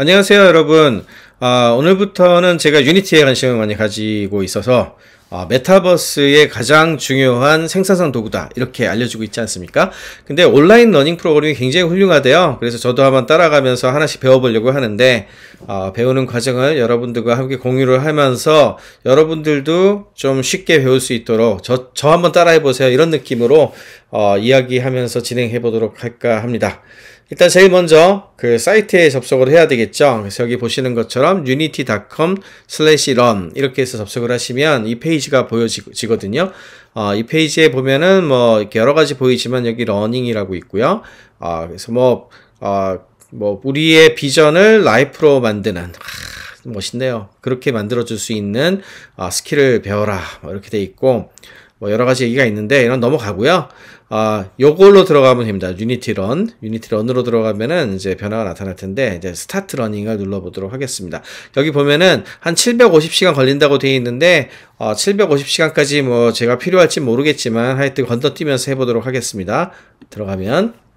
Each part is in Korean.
안녕하세요, 여러분. 아, 오늘부터는 제가 유니티에 관심을 많이 가지고 있어서 아, 메타버스의 가장 중요한 생산성 도구다 이렇게 알려주고 있지 않습니까? 근데 온라인 러닝 프로그램이 굉장히 훌륭하대요. 그래서 저도 한번 따라가면서 하나씩 배워보려고 하는데 아, 배우는 과정을 여러분들과 함께 공유를 하면서 여러분들도 좀 쉽게 배울 수 있도록 저, 저 한번 따라해보세요 이런 느낌으로 어, 이야기하면서 진행해보도록 할까 합니다. 일단 제일 먼저 그 사이트에 접속을 해야 되겠죠. 그래서 여기 보시는 것처럼 unity.com/run slash 이렇게 해서 접속을 하시면 이 페이지가 보여지거든요. 어, 이 페이지에 보면은 뭐 이렇게 여러 가지 보이지만 여기 러닝이라고 있고요. 아, 어, 그래서 뭐 어, 뭐 우리의 비전을 라이프로 만드는 하, 멋있네요. 그렇게 만들어줄 수 있는 어, 스킬을 배워라 뭐 이렇게 돼 있고 뭐 여러 가지 얘기가 있는데 이런 넘어가고요. 아, 요걸로 들어가면 됩니다. 유니티 런. 유니티 런으로 들어가면은 이제 변화가 나타날 텐데, 이제 스타트 러닝을 눌러보도록 하겠습니다. 여기 보면은 한 750시간 걸린다고 되어 있는데, 어, 750시간까지 뭐 제가 필요할지 모르겠지만 하여튼 건너뛰면서 해보도록 하겠습니다. 들어가면.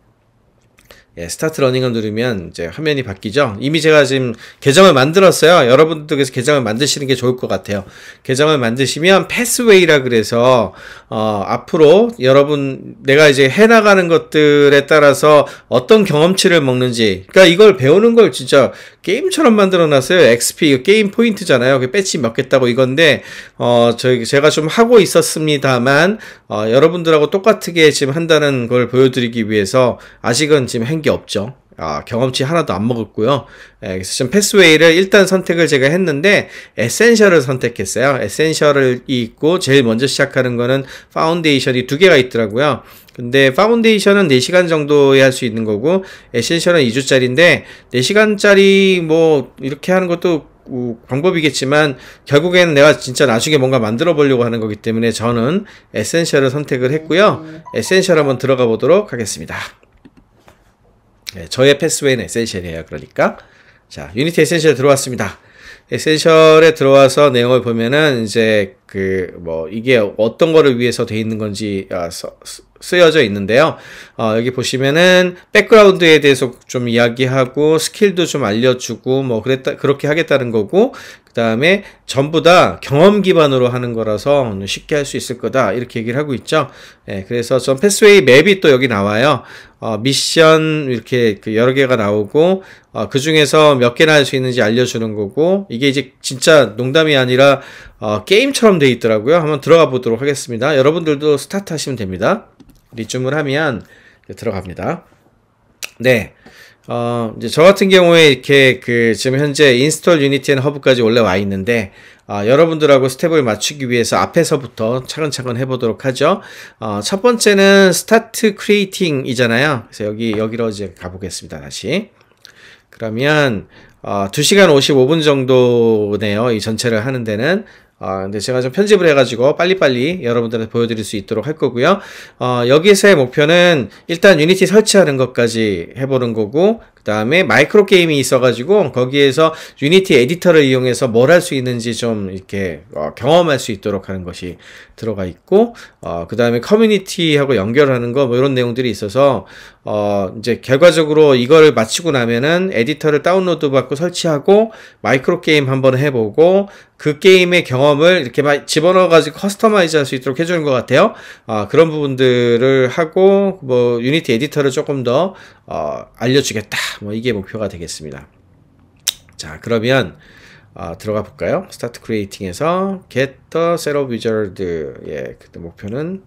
예, 스타트 러닝을 누르면 이제 화면이 바뀌죠. 이미 제가 지금 계정을 만들었어요. 여러분들께서 계정을 만드시는 게 좋을 것 같아요. 계정을 만드시면 패스웨이라 그래서 어, 앞으로 여러분 내가 이제 해나가는 것들에 따라서 어떤 경험치를 먹는지 그러니까 이걸 배우는 걸 진짜 게임처럼 만들어 놨어요. XP 게임 포인트잖아요. 그 배치 먹겠다고 이건데 어, 저 제가 좀 하고 있었습니다만 어, 여러분들하고 똑같게 지금 한다는 걸 보여드리기 위해서 아직은 지금 행겨 없죠. 아, 경험치 하나도 안 먹었고요. 예, 그래서 지금 패스웨이를 일단 선택을 제가 했는데 에센셜을 선택했어요. 에센셜을 있고 제일 먼저 시작하는 거는 파운데이션이 두 개가 있더라고요. 근데 파운데이션은 4시간 정도에 할 수 있는 거고 에센셜은 2주짜리인데 4시간짜리 뭐 이렇게 하는 것도 방법이겠지만 결국에는 내가 진짜 나중에 뭔가 만들어 보려고 하는 거기 때문에 저는 에센셜을 선택을 했고요. 음. 에센셜 한번 들어가 보도록 하겠습니다. 네, 저의 패스웨이는 에센셜이에요. 그러니까 자 유니티 에센셜 들어왔습니다. 에센셜에 들어와서 내용을 보면은 이제 그 뭐 이게 어떤 거를 위해서 돼 있는 건지 아, 서, 쓰여져 있는데요. 어, 여기 보시면은 백그라운드에 대해서 좀 이야기하고 스킬도 좀 알려주고 뭐 그랬다 그렇게 하겠다는 거고 그 다음에 전부 다 경험 기반으로 하는 거라서 쉽게 할 수 있을 거다 이렇게 얘기를 하고 있죠. 예, 그래서 전 패스웨이 맵이 또 여기 나와요. 어, 미션 이렇게 그 여러 개가 나오고 어, 그 중에서 몇 개나 할 수 있는지 알려주는 거고 이게 이제 진짜 농담이 아니라 어, 게임처럼 돼 있더라고요. 한번 들어가 보도록 하겠습니다. 여러분들도 스타트 하시면 됩니다. 리쯤을 하면 들어갑니다. 네. 어, 이제 저 같은 경우에 이렇게 그 지금 현재 인스톨 유니티 앤 허브까지 원래 와 있는데 어, 여러분들하고 스텝을 맞추기 위해서 앞에서부터 차근차근 해보도록 하죠. 어, 첫 번째는 스타트 크리에이팅이잖아요. 그래서 여기 여기로 이제 가보겠습니다. 다시. 그러면 어, 2시간 55분 정도네요. 이 전체를 하는 데는. 어, 근데 제가 좀 편집을 해가지고 빨리빨리 여러분들한테 보여드릴 수 있도록 할 거고요. 어, 여기서의 목표는 일단 유니티 설치하는 것까지 해보는 거고, 그 다음에 마이크로 게임이 있어가지고 거기에서 유니티 에디터를 이용해서 뭘 할 수 있는지 좀 이렇게 어, 경험할 수 있도록 하는 것이 들어가 있고 어, 그 다음에 커뮤니티하고 연결하는 거 뭐 이런 내용들이 있어서 어, 이제 결과적으로 이거를 마치고 나면은 에디터를 다운로드 받고 설치하고 마이크로 게임 한번 해보고 그 게임의 경험을 이렇게 막 집어넣어가지고 커스터마이즈 할 수 있도록 해주는 것 같아요. 아, 그런 부분들을 하고, 뭐, 유니티 에디터를 조금 더, 어, 알려주겠다. 뭐 이게 목표가 되겠습니다. 자 그러면 어, 들어가 볼까요? 스타트 크리에이팅에서 get the setup wizard 예 그때 목표는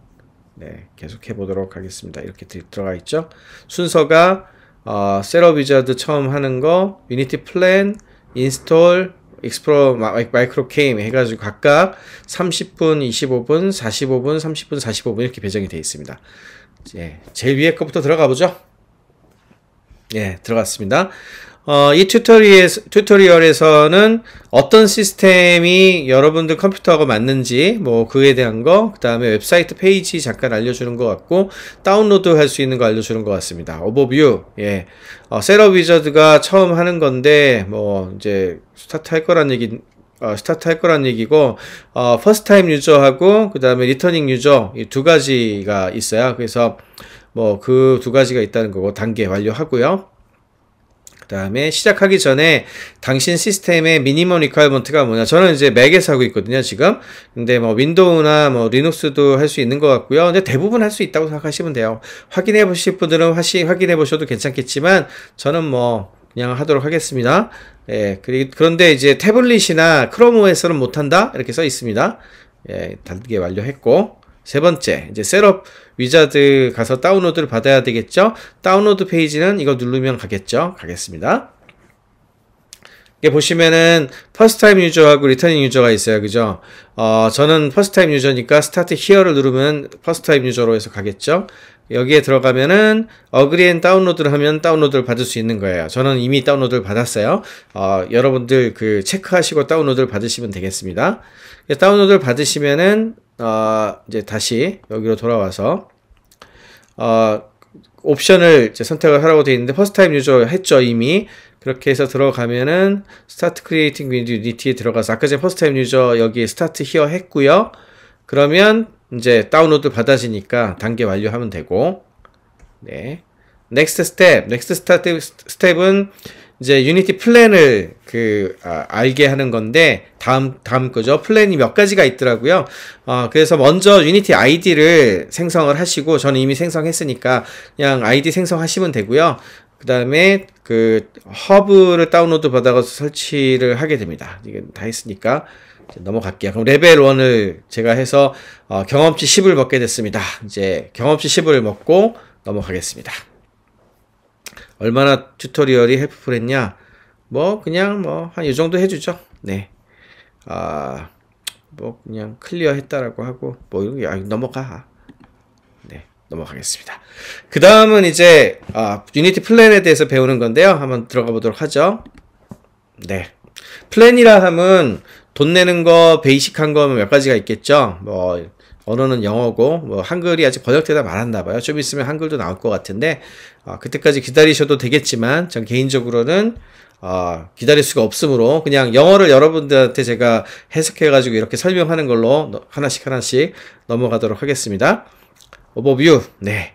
네 계속 해보도록 하겠습니다. 이렇게 들어가 있죠. 순서가 어, setup wizard 처음 하는 거 unity plan install 익스플로 마이크로 게임 해가지고 각각 30분, 25분, 45분, 30분, 45분 이렇게 배정이 되어 있습니다. 예, 제일 위에 것부터 들어가 보죠. 예, 들어갔습니다. 어, 이 튜토리얼, 튜토리얼에서는 어떤 시스템이 여러분들 컴퓨터하고 맞는지, 뭐, 그에 대한 거, 그 다음에 웹사이트 페이지 잠깐 알려주는 것 같고, 다운로드 할 수 있는 거 알려주는 것 같습니다. 오버뷰, 예. 어, 셋업 위저드가 처음 하는 건데, 뭐, 이제, 스타트 할 거란 얘기, 어, 스타트 할 거란 얘기고, 어, 퍼스트 타임 유저하고, 그 다음에 리터닝 유저, 이 두 가지가 있어요. 그래서, 뭐그두 가지가 있다는 거고 단계 완료하고요. 그 다음에 시작하기 전에 당신 시스템의 미니멈 리퀘어먼트가 뭐냐 저는 이제 맥에서 하고 있거든요 지금 근데 뭐 윈도우나 뭐 리눅스도 할 수 있는 것 같고요 근데 대부분 할 수 있다고 생각하시면 돼요 확인해 보실 분들은 다시 확인해 보셔도 괜찮겠지만 저는 뭐 그냥 하도록 하겠습니다 예 그런데 이제 태블릿이나 크롬 에서는 못한다 이렇게 써 있습니다 예 단계 완료했고 세 번째, 이제 셋업 위자드 가서 다운로드를 받아야 되겠죠? 다운로드 페이지는 이거 누르면 가겠죠? 가겠습니다. 이게 보시면은 퍼스트 타임 유저하고 리터닝 유저가 있어요. 그죠? 어, 저는 퍼스트 타임 유저니까 스타트 히어를 누르면 퍼스트 타임 유저로 해서 가겠죠? 여기에 들어가면은 어그리 앤 다운로드를 하면 다운로드를 받을 수 있는 거예요. 저는 이미 다운로드를 받았어요. 어, 여러분들 그 체크하시고 다운로드를 받으시면 되겠습니다. 다운로드를 받으시면은 어, 이제 다시 여기로 돌아와서 어, 옵션을 이제 선택을 하라고 되어 있는데 퍼스트 타임 유저 했죠 이미 그렇게 해서 들어가면은 스타트 크리에이팅 위드 유니티에 들어가서 아까 전에 퍼스트 타임 유저 여기 에 스타트 히어 했고요 그러면 이제 다운로드 받아지니까 단계 완료하면 되고 네 넥스트 스텝 넥스트 스텝은 이제 유니티 플랜을 그 아, 알게 하는 건데 다음 다음 거죠. 플랜이 몇 가지가 있더라고요. 어, 그래서 먼저 유니티 아이디를 생성을 하시고 저는 이미 생성했으니까 그냥 아이디 생성하시면 되고요. 그다음에 그 허브를 다운로드 받아가서 설치를 하게 됩니다. 이게 다 했으니까 넘어갈게요. 그럼 레벨 1을 제가 해서 어, 경험치 10을 먹게 됐습니다. 이제 경험치 10을 먹고 넘어가겠습니다. 얼마나 튜토리얼이 헬프풀했냐? 뭐 그냥 뭐 한 이 정도 해주죠. 네. 아, 뭐 그냥 클리어했다라고 하고 뭐 이런 아, 넘어가. 네, 넘어가겠습니다. 그 다음은 이제 아, 유니티 플랜에 대해서 배우는 건데요. 한번 들어가 보도록 하죠. 네. 플랜이라 함은 돈 내는 거베이식한 거 몇 가지가 있겠죠. 뭐 언어는 영어고 뭐 한글이 아직 번역되다 말았나 봐요. 좀 있으면 한글도 나올 것 같은데 어, 그때까지 기다리셔도 되겠지만 전 개인적으로는 어, 기다릴 수가 없으므로 그냥 영어를 여러분들한테 제가 해석해가지고 이렇게 설명하는 걸로 하나씩 하나씩 넘어가도록 하겠습니다. 오버뷰 네.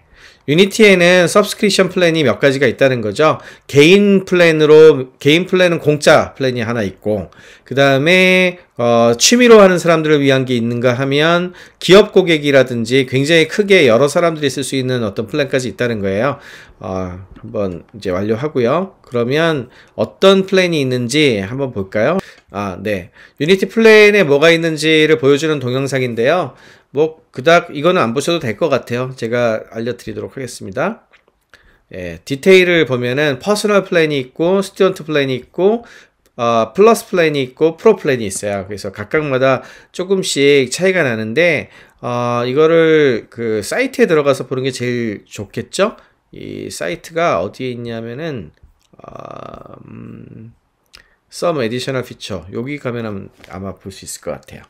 유니티에는 서브스크립션 플랜이 몇 가지가 있다는 거죠. 개인 플랜으로 개인 플랜은 공짜 플랜이 하나 있고 그 다음에 어, 취미로 하는 사람들을 위한 게 있는가 하면 기업 고객이라든지 굉장히 크게 여러 사람들이 쓸 수 있는 어떤 플랜까지 있다는 거예요. 어, 한번 이제 완료하고요. 그러면 어떤 플랜이 있는지 한번 볼까요? 아, 네. 유니티 플레인에 뭐가 있는지를 보여주는 동영상인데요. 뭐, 그닥 이거는 안 보셔도 될 것 같아요. 제가 알려드리도록 하겠습니다. 예, 디테일을 보면은 퍼스널 플랜이 있고, 스튜던트 플랜이 있고, 어, 플러스 플랜이 있고 프로 플랜이 있어요. 그래서 각각마다 조금씩 차이가 나는데 어, 이거를 그 사이트에 들어가서 보는 게 제일 좋겠죠? 이 사이트가 어디에 있냐면은 어, 음, Some Additional Feature 여기 가면 아마 볼 수 있을 것 같아요.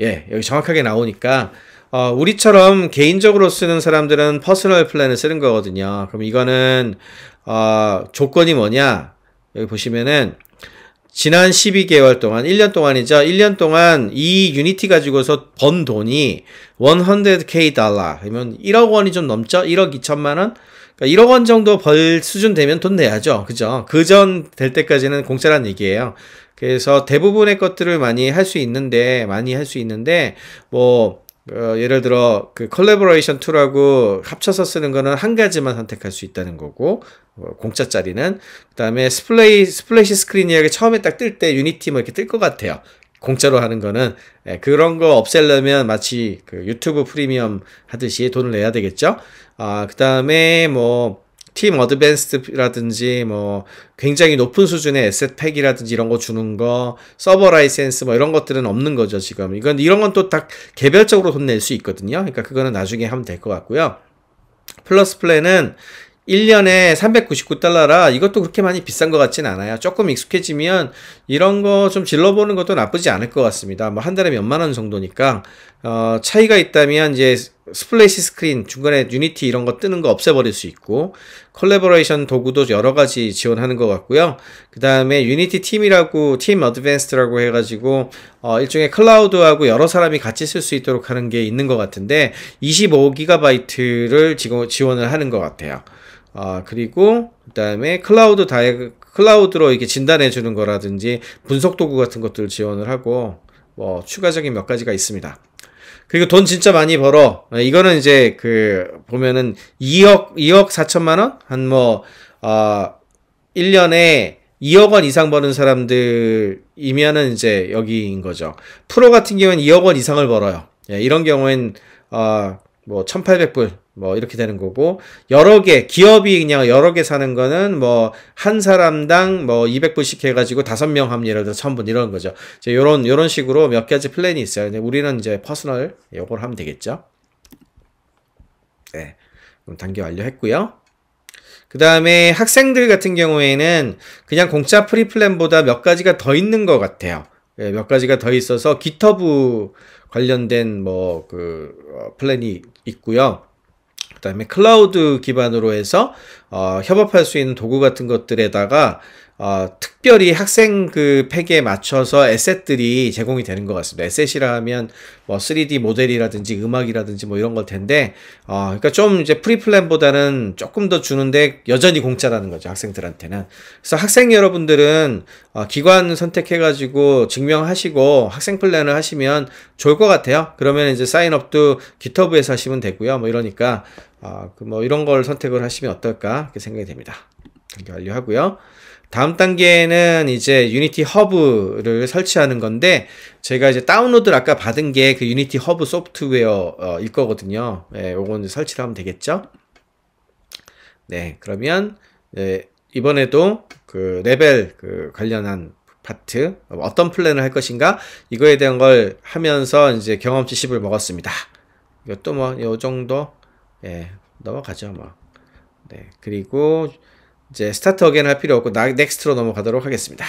예, 여기 정확하게 나오니까 어, 우리처럼 개인적으로 쓰는 사람들은 퍼스널 플랜을 쓰는 거거든요. 그럼 이거는 어, 조건이 뭐냐? 여기 보시면은 지난 12개월 동안 1년 동안이죠. 1년 동안 이 유니티 가지고서 번 돈이 100k 달러. 그러면 1억 원이 좀 넘죠? 1억 2천만 원? 그러니까 1억 원 정도 벌 수준 되면 돈 내야죠. 그죠? 그전 될 때까지는 공짜란 얘기예요. 그래서 대부분의 것들을 많이 할 수 있는데, 많이 할 수 있는데, 뭐, 어, 예를 들어 그 컬래버레이션 툴하고 합쳐서 쓰는 거는 한 가지만 선택할 수 있다는 거고 어, 뭐 공짜짜리는 그 다음에 스플레이 스플래시 스크린 이야기 처음에 딱 뜰 때 유니티 뭐 이렇게 뜰 것 같아요 공짜로 하는 거는 예, 그런 거 없애려면 마치 그 유튜브 프리미엄 하듯이 돈을 내야 되겠죠. 아, 그다음에 뭐 팀 어드밴스드라든지 뭐 굉장히 높은 수준의 에셋 팩이라든지 이런 거 주는 거 서버 라이센스 뭐 이런 것들은 없는 거죠 지금 이건 이런 건 또 딱 개별적으로 돈 낼 수 있거든요 그러니까 그거는 나중에 하면 될 것 같고요 플러스 플랜은 1년에 399달러라 이것도 그렇게 많이 비싼 것 같진 않아요. 조금 익숙해지면 이런 거 좀 질러보는 것도 나쁘지 않을 것 같습니다. 뭐 한 달에 몇 만 원 정도니까 어, 차이가 있다면 이제 스플래시 스크린 중간에 유니티 이런 거 뜨는 거 없애버릴 수 있고 컬래버레이션 도구도 여러 가지 지원하는 것 같고요. 그 다음에 유니티 팀이라고 팀어드밴스트라고 해가지고 어, 일종의 클라우드하고 여러 사람이 같이 쓸 수 있도록 하는 게 있는 것 같은데 2 5 g b 를 지금 지원을 하는 것 같아요. 아, 그리고 그다음에 클라우드 다이 클라우드로 이렇게 진단해 주는 거라든지 분석 도구 같은 것들 지원을 하고 뭐 추가적인 몇 가지가 있습니다. 그리고 돈 진짜 많이 벌어. 아, 이거는 이제 그 보면은 2억 2억 4천만 원? 한 뭐아 1년에 2억 원 이상 버는 사람들이면은 이제 여기인 거죠. 프로 같은 경우는 2억 원 이상을 벌어요. 예, 이런 경우엔 아뭐 1,800불 뭐 이렇게 되는 거고 여러 개 기업이 그냥 여러 개 사는 거는 뭐 한 사람당 뭐 200불씩 해가지고 다섯 명 하면 예를 들어 1000불 이런 거죠. 이제 요런 요런 식으로 몇 가지 플랜이 있어요. 근데 우리는 이제 퍼스널 요걸 하면 되겠죠. 네. 그럼 단계 완료했고요. 그 다음에 학생들 같은 경우에는 그냥 공짜 프리플랜보다 몇 가지가 더 있는 것 같아요. 예, 몇 가지가 더 있어서 기터브 관련된 뭐그 어, 플랜이 있고요. 그 다음에 클라우드 기반으로 해서 어, 협업할 수 있는 도구 같은 것들에다가 어, 특별히 학생 그 팩에 맞춰서 에셋들이 제공이 되는 것 같습니다. 에셋이라 하면 뭐 3D 모델이라든지 음악이라든지 뭐 이런 걸 텐데, 어, 그러니까 좀 이제 프리플랜보다는 조금 더 주는데 여전히 공짜라는 거죠 학생들한테는. 그래서 학생 여러분들은 어, 기관 선택해가지고 증명하시고 학생 플랜을 하시면 좋을 것 같아요. 그러면 이제 사인업도 기터브에서 하시면 되고요. 뭐 이러니까 어, 아, 그 뭐 이런 걸 선택을 하시면 어떨까 이렇게 생각이 됩니다. 그렇게 완료하고요. 다음 단계는 이제 유니티 허브를 설치하는 건데 제가 이제 다운로드를 아까 받은 게 그 유니티 허브 소프트웨어일 거거든요. 예, 요건 설치를 하면 되겠죠? 네, 그러면 예, 이번에도 그 레벨 그 관련한 파트 어떤 플랜을 할 것인가 이거에 대한 걸 하면서 이제 경험치 10을 먹었습니다. 이것도 뭐요 정도 예, 넘어가죠, 뭐. 네, 그리고 이제 스타트 어게인 할 필요 없고 나, 넥스트로 넘어가도록 하겠습니다.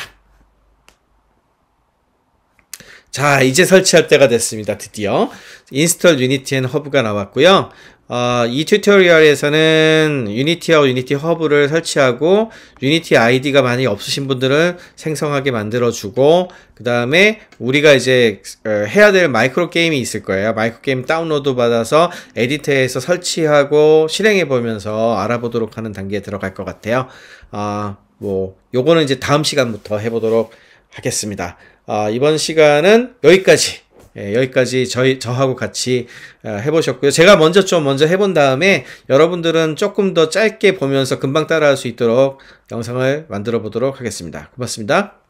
자, 이제 설치할 때가 됐습니다. 드디어 인스톨 유니티 앤 허브가 나왔고요. 어, 이 튜토리얼에서는 유니티와 유니티 허브를 설치하고 유니티 아이디가 많이 없으신 분들은 생성하게 만들어주고 그 다음에 우리가 이제 어, 해야 될 마이크로 게임이 있을 거예요. 마이크로 게임 다운로드 받아서 에디터에서 설치하고 실행해 보면서 알아보도록 하는 단계에 들어갈 것 같아요. 아, 어, 뭐 요거는 이제 다음 시간부터 해보도록 하겠습니다. 어, 이번 시간은 여기까지 예, 여기까지 저희 저하고 같이 어, 해보셨고요. 제가 먼저 좀 먼저 해본 다음에 여러분들은 조금 더 짧게 보면서 금방 따라할 수 있도록 영상을 만들어 보도록 하겠습니다. 고맙습니다.